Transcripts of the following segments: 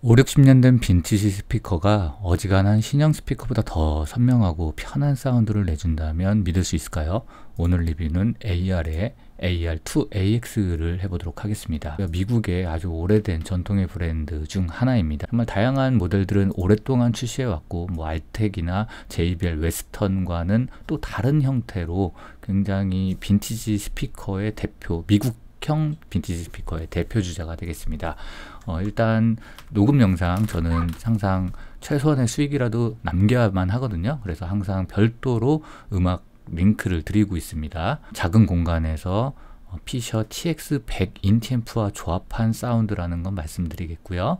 5, 60년 된 빈티지 스피커가 어지간한 신형 스피커보다 더 선명하고 편한 사운드를 내준다면 믿을 수 있을까요? 오늘 리뷰는 AR의 AR2AX를 해보도록 하겠습니다. 미국의 아주 오래된 전통의 브랜드 중 하나입니다. 정말 다양한 모델들은 오랫동안 출시해왔고 뭐 알텍이나 JBL 웨스턴과는 또 다른 형태로 굉장히 빈티지 스피커의 대표, 미국 형 빈티지 스피커의 대표 주자가 되겠습니다. 어, 일단 녹음 영상 저는 항상 최소한의 수익이라도 남겨야만 하거든요. 그래서 항상 별도로 음악 링크를 드리고 있습니다. 작은 공간에서 피셔 어, TX100 인챈프와 조합한 사운드라는 건 말씀드리겠고요.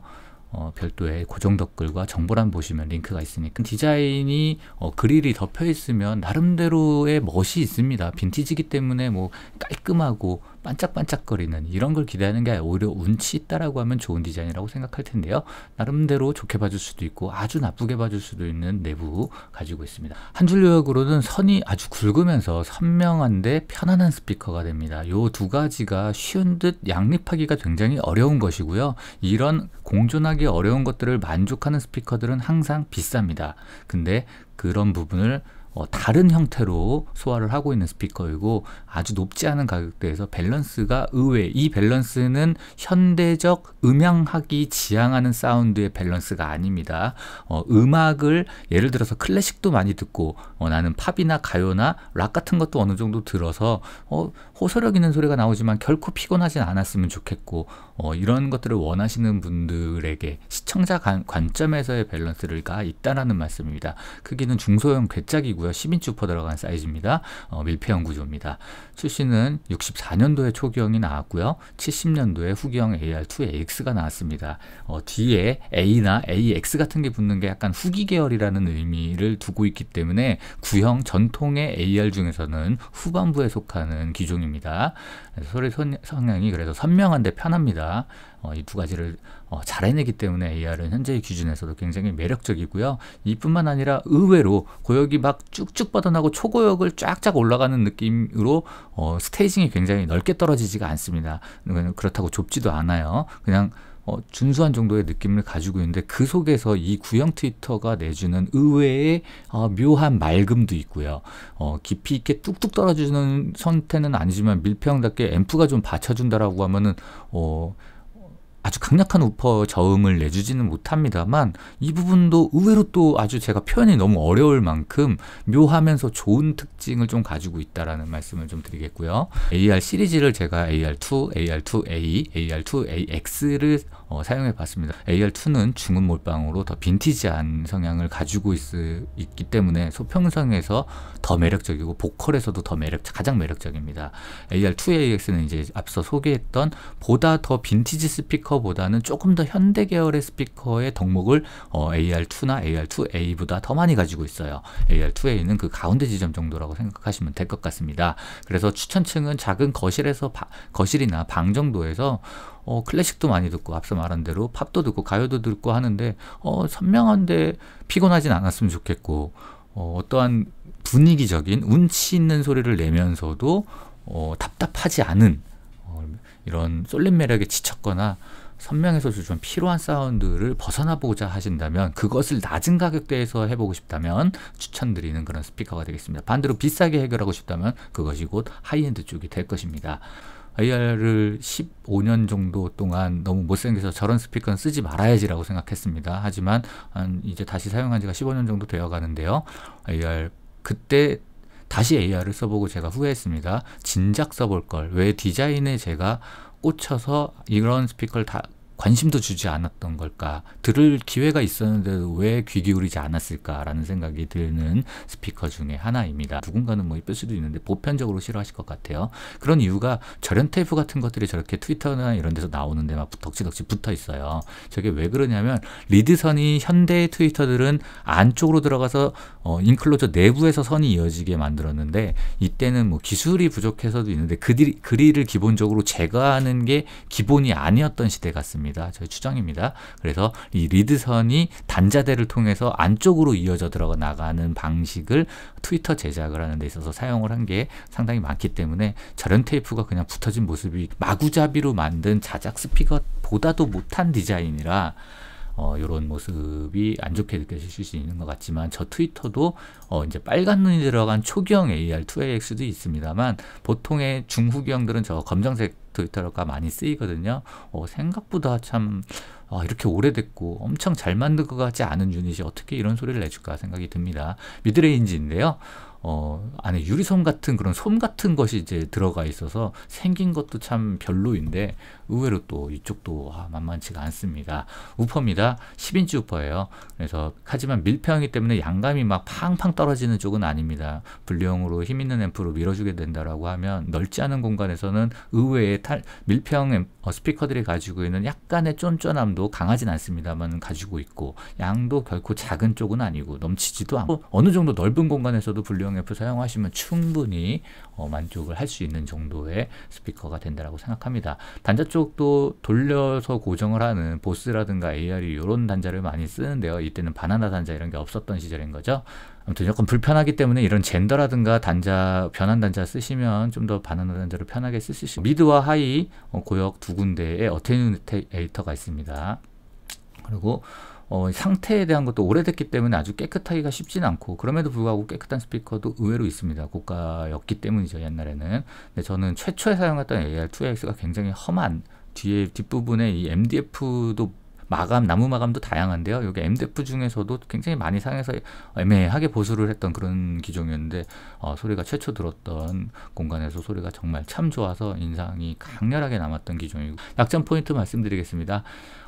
어, 별도의 고정 댓글과 정보란 보시면 링크가 있으니까 디자인이 어, 그릴이 덮여 있으면 나름대로의 멋이 있습니다 빈티지기 때문에 뭐 깔끔하고 반짝반짝거리는 이런 걸 기대하는 게 오히려 운치 있다라고 하면 좋은 디자인이라고 생각할 텐데요. 나름대로 좋게 봐줄 수도 있고 아주 나쁘게 봐줄 수도 있는 내부 가지고 있습니다. 한 줄 요약으로는 선이 아주 굵으면서 선명한데 편안한 스피커가 됩니다. 요 두 가지가 쉬운 듯 양립하기가 굉장히 어려운 것이고요. 이런 공존하기 어려운 것들을 만족하는 스피커들은 항상 비쌉니다. 근데 그런 부분을 어, 다른 형태로 소화를 하고 있는 스피커이고 아주 높지 않은 가격대에서 밸런스가 의외 이 밸런스는 현대적 음향학이 지향하는 사운드의 밸런스가 아닙니다 어, 음악을 예를 들어서 클래식도 많이 듣고 어, 나는 팝이나 가요나 락 같은 것도 어느 정도 들어서 어, 호소력 있는 소리가 나오지만 결코 피곤하진 않았으면 좋겠고 어, 이런 것들을 원하시는 분들에게 시청자 관, 점에서의 밸런스가 있다라는 말씀입니다. 크기는 중소형 괴짝이고요. 10인치 퍼 들어간 사이즈입니다. 어, 밀폐형 구조입니다. 출시는 64년도에 초기형이 나왔고요. 70년도에 후기형 AR2AX가 나왔습니다. 어, 뒤에 A나 AX 같은 게 붙는 게 약간 후기 계열이라는 의미를 두고 있기 때문에 구형 전통의 AR 중에서는 후반부에 속하는 기종입니다. 소리 성향이 그래서 선명한데 편합니다. AR보다 어, 이두 가지를 어, 잘 해내기 때문에 AR은 현재의 기준에서도 굉장히 매력적이고요. 이뿐만 아니라 의외로 고역이 막 쭉쭉 뻗어나고 초고역을 쫙쫙 올라가는 느낌으로 어, 스테이징이 굉장히 넓게 떨어지지가 않습니다. 그렇다고 좁지도 않아요. 그냥 어, 준수한 정도의 느낌을 가지고 있는데 그 속에서 이 구형 트위터가 내주는 의외의 어, 묘한 맑음도 있고요. 어, 깊이 있게 뚝뚝 떨어지는 선태는 아니지만 밀평답게 앰프가 좀 받쳐준다라고 하면은 어, 아주 강력한 우퍼 저음을 내주지는 못합니다만 이 부분도 의외로 또 아주 제가 표현이 너무 어려울 만큼 묘하면서 좋은 특징을 좀 가지고 있다라는 말씀을 좀 드리겠고요. AR 시리즈를 제가 AR2, AR2A, AR2AX를 어, 사용해 봤습니다. AR2는 중음 몰빵으로 더 빈티지한 성향을 가지고 있, 기 때문에 소평성에서 더 매력적이고 보컬에서도 더 매력, 가장 매력적입니다. AR2AX는 이제 앞서 소개했던 보다 더 빈티지 스피커보다는 조금 더 현대 계열의 스피커의 덕목을 어, AR2나 AR2A보다 더 많이 가지고 있어요. AR2A는 그 가운데 지점 정도라고 생각하시면 될 것 같습니다. 그래서 추천층은 작은 거실에서 바, 거실이나 방 정도에서 어, 클래식도 많이 듣고 앞서 말한 대로 팝도 듣고 가요도 듣고 하는데 어, 선명한데 피곤하진 않았으면 좋겠고 어, 어떠한 분위기적인 운치 있는 소리를 내면서도 어, 답답하지 않은 어, 이런 쏠림 매력에 지쳤거나 선명해서 좀필요한 사운드를 벗어나보고자 하신다면 그것을 낮은 가격대에서 해보고 싶다면 추천드리는 그런 스피커가 되겠습니다. 반대로 비싸게 해결하고 싶다면 그것이 곧 하이엔드 쪽이 될 것입니다. a r 을 15년 정도 동안 너무 못생겨서 저런 스피커는 쓰지 말아야지라고 생각했습니다. 하지만 이제 다시 사용한 지가 15년 정도 되어 가는데요. a r 그때 다시 AR을 써보고 제가 후회했습니다. 진작 써볼 걸. 왜 디자인에 제가 꽂혀서 이런 스피커를 다 관심도 주지 않았던 걸까? 들을 기회가 있었는데왜 귀 기울이지 않았을까라는 생각이 드는 스피커 중에 하나입니다. 누군가는 뭐 이쁠 수도 있는데 보편적으로 싫어하실 것 같아요. 그런 이유가 저렴 테이프 같은 것들이 저렇게 트위터나 이런 데서 나오는데 막 덕지덕지 붙어 있어요. 저게 왜 그러냐면 리드선이 현대 트위터들은 안쪽으로 들어가서 어, 인클로저 내부에서 선이 이어지게 만들었는데 이때는 뭐 기술이 부족해서도 있는데 그들 그리를 기본적으로 제거하는 게 기본이 아니었던 시대 같습니다. 겁니다. 저희 추정입니다. 그래서 이 리드선이 단자대를 통해서 안쪽으로 이어져 들어가 나가는 방식을 트위터 제작을 하는 데 있어서 사용을 한 게 상당히 많기 때문에 저런 테이프가 그냥 붙어진 모습이 마구잡이로 만든 자작 스피커보다도 못한 디자인이라 어, 이런 모습이 안 좋게 느껴질수 있는 것 같지만 저 트위터도 어, 이제 빨간 눈이 들어간 초경 AR2AX도 있습니다만 보통의 중후경들은저 검정색 데이터가 많이 쓰이거든요. 어, 생각보다 참 아, 이렇게 오래됐고 엄청 잘 만든 것 같지 않은 유닛이 어떻게 이런 소리를 내줄까 생각이 듭니다. 미드레인지인데요. 어, 안에 유리솜 같은 그런 솜 같은 것이 이제 들어가 있어서 생긴 것도 참 별로인데 의외로 또 이쪽도 아, 만만치가 않습니다. 우퍼입니다. 10인치 우퍼예요. 그래서 하지만 밀폐형이기 때문에 양감이 막 팡팡 떨어지는 쪽은 아닙니다. 분리형으로 힘 있는 앰프로 밀어주게 된다라고 하면 넓지 않은 공간에서는 의외의 탈, 밀폐형 앰 어, 스피커들이 가지고 있는 약간의 쫀쫀함도 강하진 않습니다만 가지고 있고 양도 결코 작은 쪽은 아니고 넘치지도 않고 어느 정도 넓은 공간에서도 분리형 W형F 사용하시면 충분히 어, 만족을 할 수 있는 정도의 스피커가 된다고 생각합니다. 단자 쪽도 돌려서 고정을 하는 보스라든가 AR이 이런 단자를 많이 쓰는데요. 이때는 바나나 단자 이런 게 없었던 시절인 거죠. 아무튼 조금 불편하기 때문에 이런 젠더라든가 단자 변환 단자 쓰시면 좀 더 바나나 단자를 편하게 쓰시고 미드와 하이 어, 고역 두 군데에 어테뉴테이터가 있습니다. 그리고 어, 상태에 대한 것도 오래됐기 때문에 아주 깨끗하기가 쉽진 않고 그럼에도 불구하고 깨끗한 스피커도 의외로 있습니다. 고가였기 때문이죠 옛날에는. 근데 저는 최초에 사용했던 AR2X가 굉장히 험한 뒤에 뒷부분에 이 MDF도 마감 나무 마감도 다양한데요. 여기 MDF 중에서도 굉장히 많이 상해서 애매하게 보수를 했던 그런 기종이었는데 어, 소리가 최초 들었던 공간에서 소리가 정말 참 좋아서 인상이 강렬하게 남았던 기종이고 약점 포인트 말씀드리겠습니다.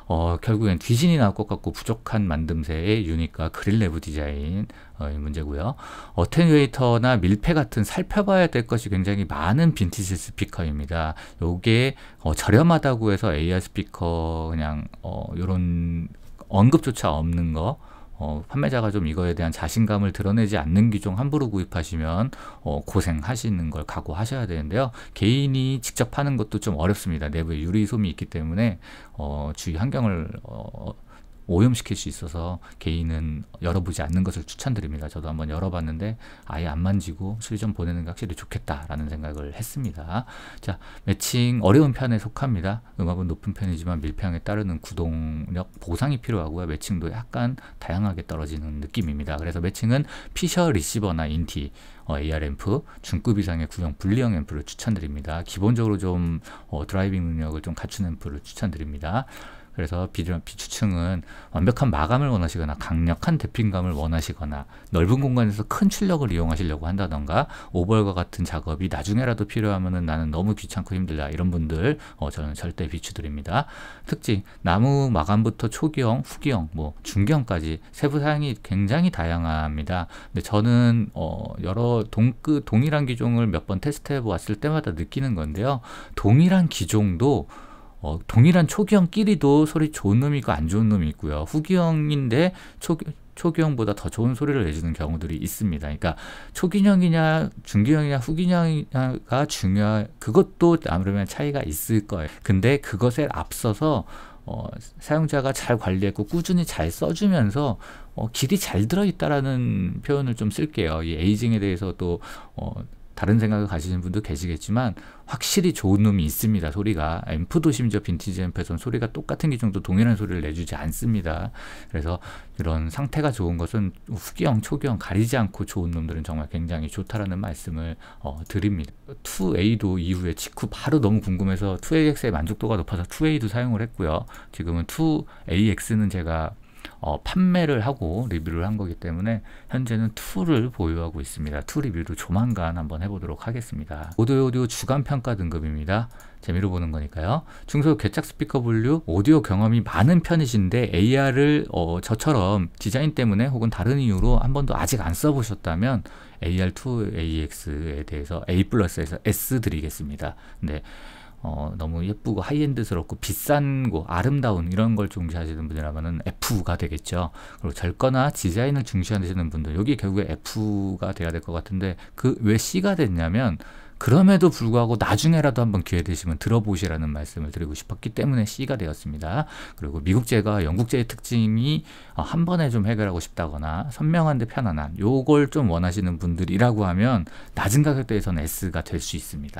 어, 결국엔 뒤진이 나올 것 같고 부족한 만듦새의 유니크와 그릴레브 디자인 의 어, 문제고요. 어텐웨이터나 밀폐 같은 살펴봐야 될 것이 굉장히 많은 빈티지 스피커입니다. 요게 어, 저렴하다고 해서 AR 스피커 그냥 어, 요런 언급조차 없는 거 어, 판매자가 좀 이거에 대한 자신감을 드러내지 않는 기종 함부로 구입하시면 어, 고생하시는 걸 각오하셔야 되는데요. 개인이 직접 파는 것도 좀 어렵습니다. 내부에 유리 소음이 있기 때문에 어, 주위 환경을 어, 오염시킬 수 있어서 개인은 열어보지 않는 것을 추천드립니다. 저도 한번 열어봤는데 아예 안 만지고 수리점 보내는 게 확실히 좋겠다라는 생각을 했습니다. 자, 매칭 어려운 편에 속합니다. 음압은 높은 편이지만 밀폐형에 따르는 구동력 보상이 필요하고요. 매칭도 약간 다양하게 떨어지는 느낌입니다. 그래서 매칭은 피셔 리시버나 인티 어, AR 앰프, 중급 이상의 구형 분리형 앰프를 추천드립니다. 기본적으로 좀 어, 드라이빙 능력을 좀 갖춘 앰프를 추천드립니다. 그래서 비비 지층은 완벽한 마감을 원하시거나 강력한 대핀감을 원하시거나 넓은 공간에서 큰 출력을 이용하시려고 한다던가 오벌과 버 같은 작업이 나중에라도 필요하면은 나는 너무 귀찮고 힘들다 이런 분들 어, 저는 절대 비추드립니다. 특징 나무 마감부터 초기형, 후기형, 뭐 중기형까지 세부 사양이 굉장히 다양합니다. 근데 저는 어, 여러 동, 그 동일한 기종을 몇 번 테스트해 보았을 때마다 느끼는 건데요. 동일한 기종도 어, 동일한 초기형끼리도 소리 좋은 놈이 있고 안 좋은 놈이 있고요. 후기형인데 초, 초기형보다 더 좋은 소리를 내주는 경우들이 있습니다. 그러니까 초기형이냐 중기형이냐 후기형이냐가 중요한 그것도 아무래도 차이가 있을 거예요. 근데 그것에 앞서서 어, 사용자가 잘 관리했고 꾸준히 잘 써주면서 어, 길이 잘 들어있다라는 표현을 좀 쓸게요. 이 에이징에 대해서도 어, 다른 생각을 가지는 분도 계시겠지만 확실히 좋은 놈이 있습니다. 소리가 앰프도 심지어 빈티지 앰프에선 소리가 똑같은 기종도 동일한 소리를 내주지 않습니다. 그래서 이런 상태가 좋은 것은 후기형, 초기형 가리지 않고 좋은 놈들은 정말 굉장히 좋다라는 말씀을 어, 드립니다. 2A도 이후에 직후 바로 너무 궁금해서 2AX의 만족도가 높아서 2A도 사용을 했고요. 지금은 2AX는 제가 어, 판매를 하고 리뷰를 한 거기 때문에 현재는 2를 보유하고 있습니다. 2 리뷰도 조만간 한번 해보도록 하겠습니다. 오디오 오디오 주간 평가 등급입니다. 재미로 보는 거니까요. 중소 개착 스피커 분류 오디오 경험이 많은 편이신데 AR을 어, 저처럼 디자인 때문에 혹은 다른 이유로 한 번도 아직 안 써보셨다면 AR2AX에 대해서 A 플러스에서 S 드리겠습니다. 근데 네. 어, 너무 예쁘고 하이엔드스럽고 비싼 거 아름다운 이런 걸 중시하시는 분이라면 F가 되겠죠. 그리고 절거나 디자인을 중시하시는 분들 여기 결국에 F가 돼야 될 것 같은데 그 왜 C가 됐냐면 그럼에도 불구하고 나중에라도 한번 기회 되시면 들어보시라는 말씀을 드리고 싶었기 때문에 C가 되었습니다. 그리고 미국제가 영국제의 특징이 어, 한 번에 좀 해결하고 싶다거나 선명한데 편안한 요걸 좀 원하시는 분들이라고 하면 낮은 가격대에서는 S가 될 수 있습니다.